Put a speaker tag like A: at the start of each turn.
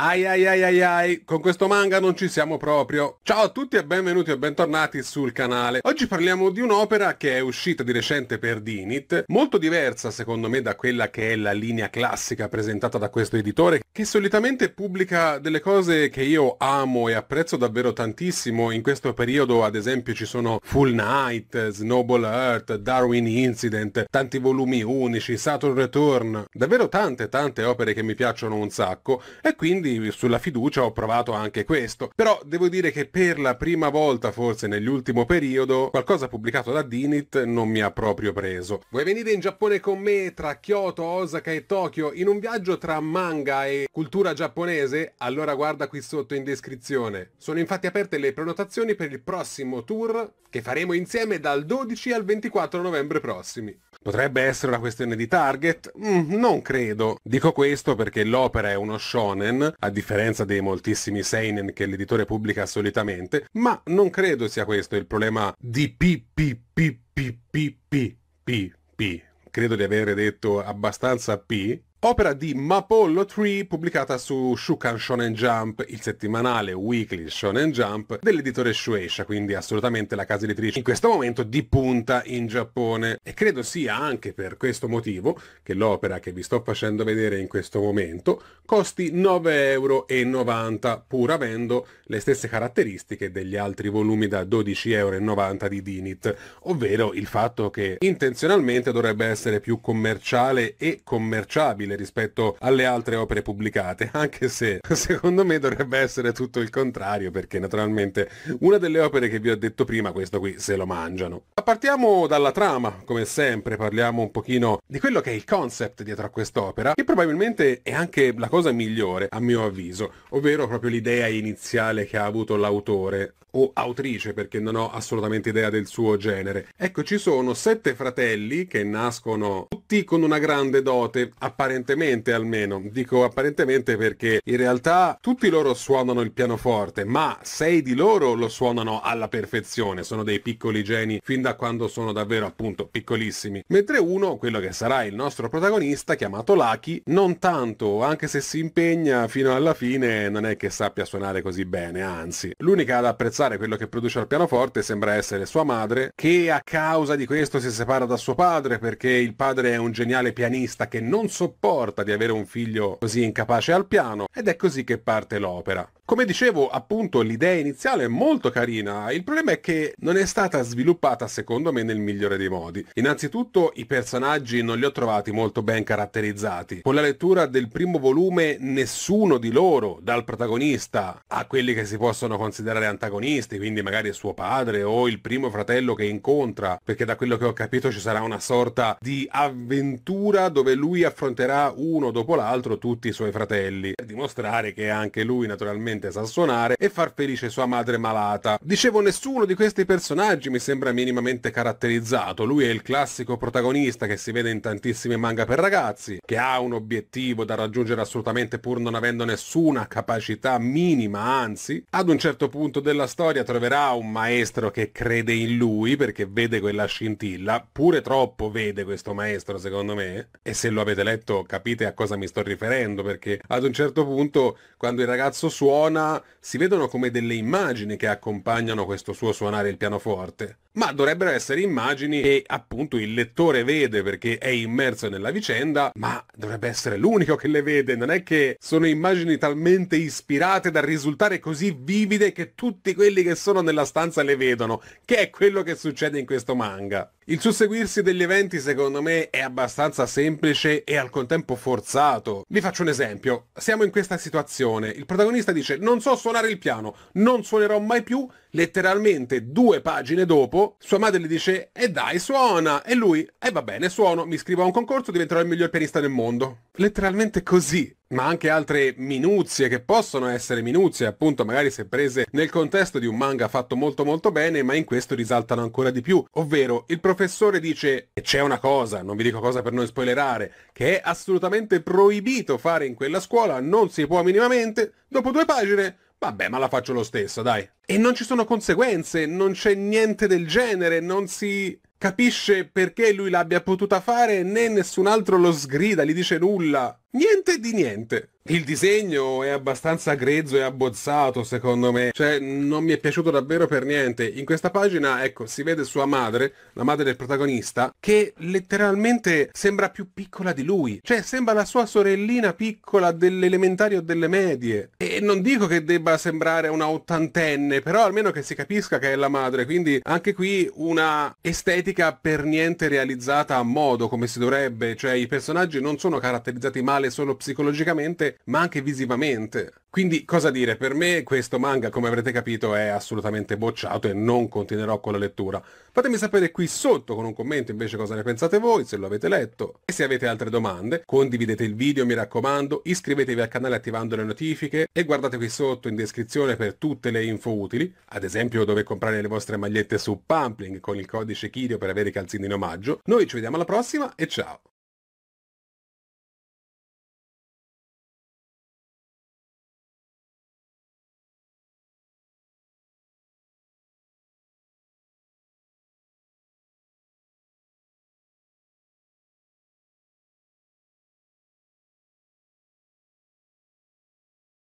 A: Ai ai ai ai ai, con questo manga non ci siamo proprio. Ciao a tutti e benvenuti e bentornati sul canale. Oggi parliamo di un'opera che è uscita di recente per Dinit, molto diversa secondo me da quella che è la linea classica presentata da questo editore, che solitamente pubblica delle cose che io amo e apprezzo davvero tantissimo. In questo periodo ad esempio ci sono Full Night, Snowball Earth, Darwin Incident, tanti volumi unici, Saturn Return, davvero tante tante opere che mi piacciono un sacco e quindi quindi sulla fiducia ho provato anche questo. Però devo dire che per la prima volta, forse nell'ultimo periodo, qualcosa pubblicato da Dinit non mi ha proprio preso. Vuoi venire in Giappone con me tra Kyoto, Osaka e Tokyo in un viaggio tra manga e cultura giapponese? Allora guarda qui sotto in descrizione. Sono infatti aperte le prenotazioni per il prossimo tour che faremo insieme dal 12 al 24 novembre prossimi. Potrebbe essere una questione di target? Mm, non credo. Dico questo perché l'opera è uno shonen a differenza dei moltissimi seinen che l'editore pubblica solitamente, ma non credo sia questo il problema di PPPPPPP. Credo di aver detto abbastanza P Opera di Mapollo 3 pubblicata su Shukan Shonen Jump, il settimanale weekly Shonen Jump dell'editore Shueisha, quindi assolutamente la casa editrice in questo momento di punta in Giappone. E credo sia anche per questo motivo che l'opera che vi sto facendo vedere in questo momento costi 9,90 euro, pur avendo le stesse caratteristiche degli altri volumi da 12,90 euro di Dinit, ovvero il fatto che intenzionalmente dovrebbe essere più commerciale e commerciabile imprevedibile rispetto alle altre opere pubblicate, anche se secondo me dovrebbe essere tutto il contrario, perché naturalmente una delle opere che vi ho detto prima, questo qui, se lo mangiano. Ma partiamo dalla trama, come sempre, parliamo un pochino di quello che è il concept dietro a quest'opera, che probabilmente è anche la cosa migliore, a mio avviso, ovvero proprio l'idea iniziale che ha avuto l'autore o autrice perché non ho assolutamente idea del suo genere. Ecco, ci sono sette fratelli che nascono tutti con una grande dote apparentemente apparentemente almeno. Dico apparentemente perché in realtà tutti loro suonano il pianoforte, ma sei di loro lo suonano alla perfezione, sono dei piccoli geni fin da quando sono davvero appunto piccolissimi. Mentre uno, quello che sarà il nostro protagonista, chiamato Lucky, non tanto, anche se si impegna fino alla fine non è che sappia suonare così bene, anzi. L'unica ad apprezzare quello che produce al pianoforte sembra essere sua madre, che a causa di questo si separa da suo padre perché il padre è un geniale pianista che non sopporta porta, di avere un figlio così incapace al piano ed è così che parte l'opera. Come dicevo, appunto, l'idea iniziale è molto carina, il problema è che non è stata sviluppata secondo me nel migliore dei modi. Innanzitutto i personaggi non li ho trovati molto ben caratterizzati. Con la lettura del primo volume nessuno di loro, dal protagonista a quelli che si possono considerare antagonisti, quindi magari suo padre o il primo fratello che incontra, perché da quello che ho capito ci sarà una sorta di avventura dove lui affronterà uno dopo l'altro tutti i suoi fratelli, per dimostrare che anche lui naturalmente finalmente sa suonare e far felice sua madre malata. Dicevo nessuno di questi personaggi mi sembra minimamente caratterizzato, lui è il classico protagonista che si vede in tantissimi manga per ragazzi, che ha un obiettivo da raggiungere assolutamente pur non avendo nessuna capacità minima, anzi, ad un certo punto della storia troverà un maestro che crede in lui perché vede quella scintilla, pure troppo vede questo maestro secondo me, e se lo avete letto capite a cosa mi sto riferendo perché ad un certo punto quando il ragazzo suona suona, si vedono come delle immagini che accompagnano questo suo suonare il pianoforte ma dovrebbero essere immagini che appunto il lettore vede perché è immerso nella vicenda, ma dovrebbe essere l'unico che le vede, non è che sono immagini talmente ispirate da risultare così vivide che tutti quelli che sono nella stanza le vedono, che è quello che succede in questo manga. Il susseguirsi degli eventi secondo me è abbastanza semplice e al contempo forzato. Vi faccio un esempio, siamo in questa situazione, il protagonista dice non so suonare il piano, non suonerò mai più, letteralmente due pagine dopo dopo sua madre gli dice e eh dai suona e lui e eh va bene suono, mi iscrivo a un concorso, diventerò il miglior pianista del mondo. Letteralmente così ma anche altre minuzie che possono essere minuzie, appunto magari se prese nel contesto di un manga fatto molto molto bene, ma in questo risaltano ancora di più. Ovvero, il professore dice, e c'è una cosa, non vi dico cosa per non spoilerare, che è assolutamente proibito fare in quella scuola, non si può minimamente, dopo due pagine Vabbè, ma la faccio lo stesso, dai. E non ci sono conseguenze, non c'è niente del genere, non si capisce perché lui l'abbia potuta fare né nessun altro lo sgrida, gli dice nulla. Niente di niente. Il disegno è abbastanza grezzo e abbozzato secondo me, cioè non mi è piaciuto davvero per niente. In questa pagina, ecco, si vede sua madre, la madre del protagonista, che letteralmente sembra più piccola di lui, cioè sembra la sua sorellina piccola dell'elementario o delle medie. E non dico che debba sembrare una ottantenne, però almeno che si capisca che è la madre, quindi anche qui una estetica per niente realizzata a modo come si dovrebbe, cioè i personaggi non sono caratterizzati male male solo psicologicamente, ma anche visivamente. Quindi cosa dire, per me questo manga, come avrete capito, è assolutamente bocciato e non continuerò con la lettura. Fatemi sapere qui sotto con un commento invece cosa ne pensate voi, se lo avete letto. E se avete altre domande, condividete il video mi raccomando, iscrivetevi al canale attivando le notifiche e guardate qui sotto in descrizione per tutte le info utili, ad esempio dove comprare le vostre magliette su Pampling con il codice Kirio per avere i calzini in omaggio. Noi ci vediamo alla prossima e ciao!